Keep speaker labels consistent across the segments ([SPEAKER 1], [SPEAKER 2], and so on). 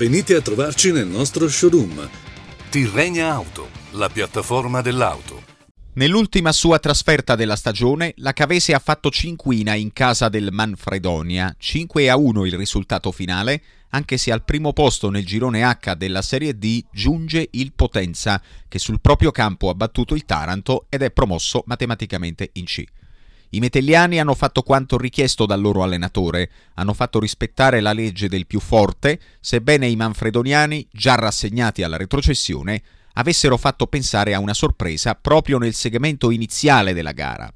[SPEAKER 1] Venite a trovarci nel nostro showroom. Tirrenia Auto, la piattaforma dell'auto. Nell'ultima sua trasferta della stagione, la Cavese ha fatto cinquina in casa del Manfredonia, 5 a 1 il risultato finale, anche se al primo posto nel girone H della Serie D giunge il Potenza, che sul proprio campo ha battuto il Taranto ed è promosso matematicamente in C. I metelliani hanno fatto quanto richiesto dal loro allenatore, hanno fatto rispettare la legge del più forte, sebbene i manfredoniani, già rassegnati alla retrocessione, avessero fatto pensare a una sorpresa proprio nel segmento iniziale della gara.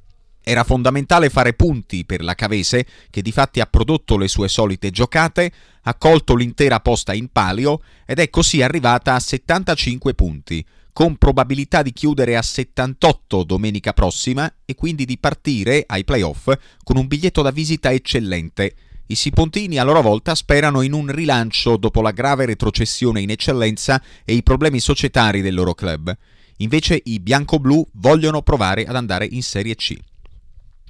[SPEAKER 1] Era fondamentale fare punti per la Cavese, che di fatti ha prodotto le sue solite giocate, ha colto l'intera posta in palio ed è così arrivata a 75 punti, con probabilità di chiudere a 78 domenica prossima e quindi di partire ai playoff con un biglietto da visita eccellente. I Sipontini a loro volta sperano in un rilancio dopo la grave retrocessione in eccellenza e i problemi societari del loro club. Invece i bianco-blu vogliono provare ad andare in Serie C.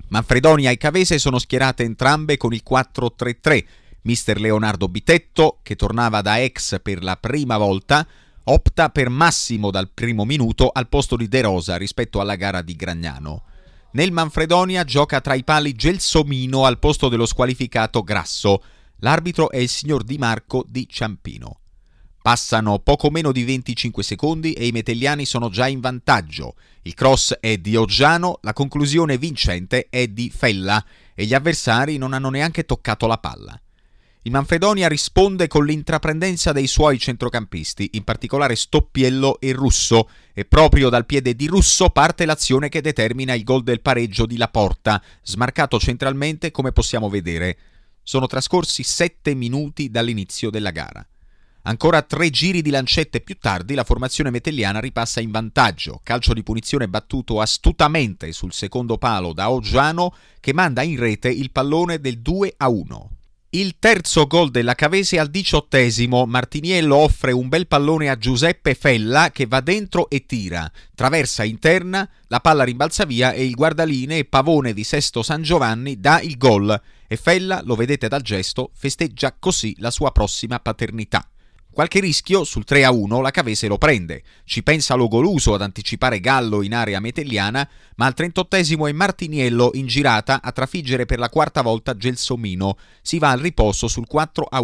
[SPEAKER 1] Manfredonia e Cavese sono schierate entrambe con il 4-3-3. Mister Leonardo Bitetto, che tornava da ex per la prima volta, opta per Massimo dal primo minuto al posto di De Rosa rispetto alla gara di Gragnano. Nel Manfredonia gioca tra i pali Gelsomino al posto dello squalificato Grasso. L'arbitro è il signor Di Marco di Ciampino. Passano poco meno di 25 secondi e i metelliani sono già in vantaggio. Il cross è di Oggiano, la conclusione vincente è di Fella e gli avversari non hanno neanche toccato la palla. Il Manfredonia risponde con l'intraprendenza dei suoi centrocampisti, in particolare Stoppiello e Russo, e proprio dal piede di Russo parte l'azione che determina il gol del pareggio di Laporta, smarcato centralmente come possiamo vedere. Sono trascorsi sette minuti dall'inizio della gara. Ancora tre giri di lancette più tardi la formazione metelliana ripassa in vantaggio. Calcio di punizione battuto astutamente sul secondo palo da Oggiano che manda in rete il pallone del 2 a 1. Il terzo gol della Cavese al diciottesimo, Martiniello offre un bel pallone a Giuseppe Fella che va dentro e tira, traversa interna, la palla rimbalza via e il guardaline e pavone di Sesto San Giovanni dà il gol e Fella, lo vedete dal gesto, festeggia così la sua prossima paternità. Qualche rischio sul 3-1 la Cavese lo prende. Ci pensa Logoluso ad anticipare Gallo in area metelliana, ma al 38 esimo è Martiniello in girata a trafiggere per la quarta volta Gelsomino. Si va al riposo sul 4-1.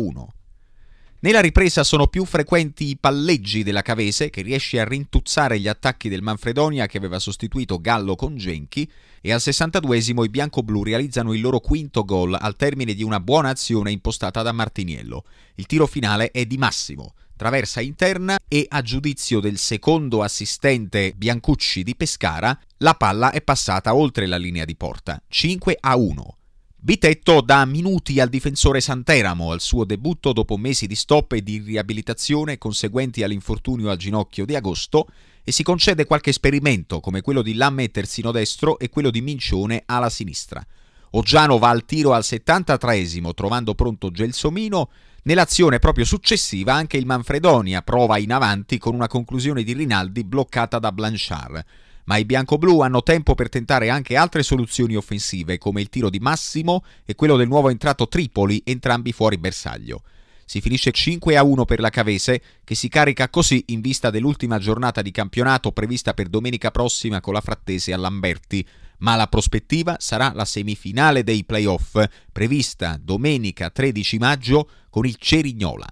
[SPEAKER 1] Nella ripresa sono più frequenti i palleggi della Cavese, che riesce a rintuzzare gli attacchi del Manfredonia che aveva sostituito Gallo con Genchi, e al 62esimo i bianco-blu realizzano il loro quinto gol al termine di una buona azione impostata da Martiniello. Il tiro finale è di Massimo, traversa interna e a giudizio del secondo assistente Biancucci di Pescara, la palla è passata oltre la linea di porta, 5 a 1. Bitetto dà minuti al difensore Santeramo al suo debutto dopo mesi di stop e di riabilitazione conseguenti all'infortunio al ginocchio di agosto e si concede qualche esperimento come quello di Lamme terzino destro e quello di Mincione alla sinistra. Oggiano va al tiro al 73 trovando pronto Gelsomino, nell'azione proprio successiva anche il Manfredonia prova in avanti con una conclusione di Rinaldi bloccata da Blanchard ma i bianco-blu hanno tempo per tentare anche altre soluzioni offensive come il tiro di Massimo e quello del nuovo entrato Tripoli, entrambi fuori bersaglio. Si finisce 5 a 1 per la Cavese, che si carica così in vista dell'ultima giornata di campionato prevista per domenica prossima con la Frattese a Lamberti. Ma la prospettiva sarà la semifinale dei playoff, prevista domenica 13 maggio con il Cerignola.